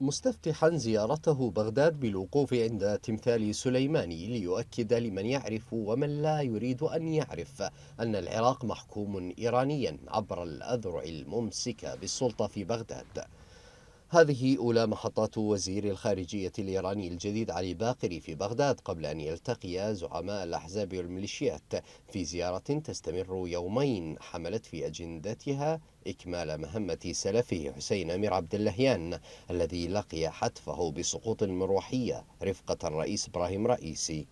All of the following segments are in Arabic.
مستفتحا زيارته بغداد بالوقوف عند تمثال سليماني ليؤكد لمن يعرف ومن لا يريد أن يعرف أن العراق محكوم إيرانيا عبر الأذرع الممسكة بالسلطة في بغداد هذه أولى محطات وزير الخارجية الإيراني الجديد علي باقري في بغداد قبل أن يلتقي زعماء الأحزاب والميليشيات في زيارة تستمر يومين حملت في أجندتها إكمال مهمة سلفه حسين أمير عبد اللهيان الذي لقي حتفه بسقوط المروحية رفقة الرئيس إبراهيم رئيسي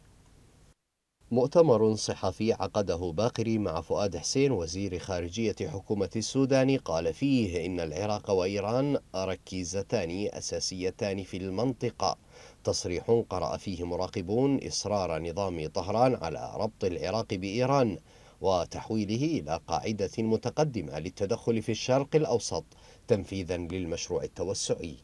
مؤتمر صحفي عقده باقري مع فؤاد حسين وزير خارجية حكومة السودان قال فيه إن العراق وإيران ركيزتان أساسيتان في المنطقة تصريح قرأ فيه مراقبون إصرار نظام طهران على ربط العراق بإيران وتحويله إلى قاعدة متقدمة للتدخل في الشرق الأوسط تنفيذا للمشروع التوسعي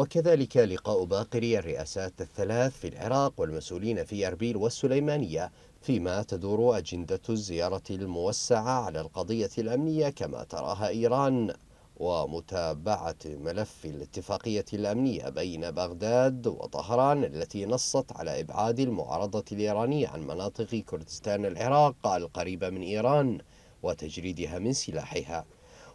وكذلك لقاء باقري الرئاسات الثلاث في العراق والمسؤولين في أربيل والسليمانية فيما تدور أجندة الزيارة الموسعة على القضية الأمنية كما تراها إيران ومتابعة ملف الاتفاقية الأمنية بين بغداد وطهران التي نصت على إبعاد المعارضة الإيرانية عن مناطق كردستان العراق القريبة من إيران وتجريدها من سلاحها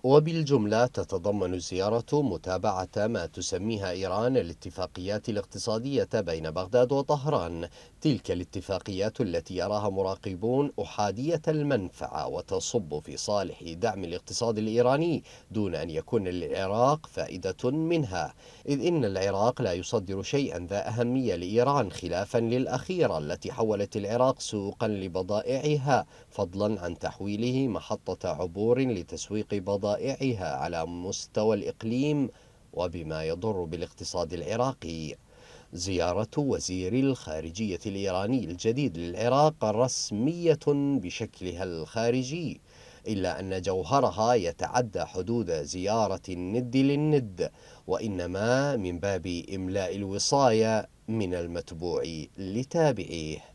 وبالجملة تتضمن الزيارة متابعة ما تسميها إيران الاتفاقيات الاقتصادية بين بغداد وطهران تلك الاتفاقيات التي يراها مراقبون أحادية المنفعة وتصب في صالح دعم الاقتصاد الإيراني دون أن يكون للعراق فائدة منها إذ إن العراق لا يصدر شيئا ذا أهمية لإيران خلافا للأخيرة التي حولت العراق سوقا لبضائعها فضلا عن تحويله محطة عبور لتسويق بضائع وبضائعها على مستوى الإقليم وبما يضر بالاقتصاد العراقي زيارة وزير الخارجية الإيراني الجديد للعراق رسمية بشكلها الخارجي إلا أن جوهرها يتعدى حدود زيارة الند للند وإنما من باب إملاء الوصاية من المتبوع لتابعيه